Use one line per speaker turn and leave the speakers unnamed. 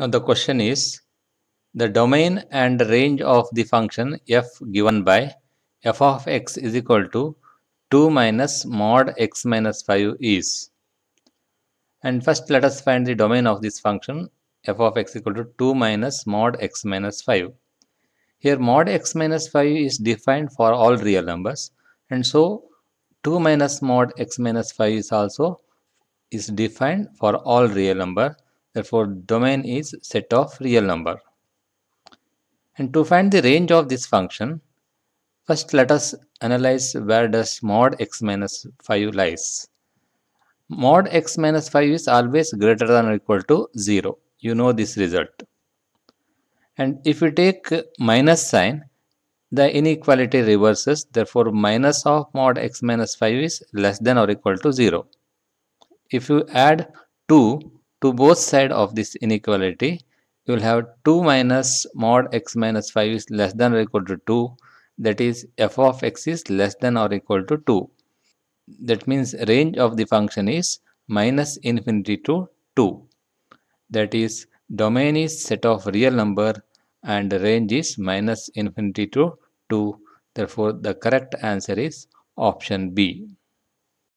Now the question is the domain and range of the function f given by f of x is equal to 2 minus mod x minus 5 is. And first let us find the domain of this function f of x equal to 2 minus mod x minus 5. Here mod x minus 5 is defined for all real numbers and so 2 minus mod x minus 5 is also is defined for all real number Therefore, domain is set of real number. And to find the range of this function, first let us analyze where does mod x minus 5 lies. Mod x minus 5 is always greater than or equal to 0. You know this result. And if we take minus sign, the inequality reverses. Therefore, minus of mod x minus 5 is less than or equal to 0. If you add 2, to both side of this inequality, you will have 2 minus mod x minus 5 is less than or equal to 2. That is f of x is less than or equal to 2. That means range of the function is minus infinity to 2. That is domain is set of real number and range is minus infinity to 2. Therefore, the correct answer is option B.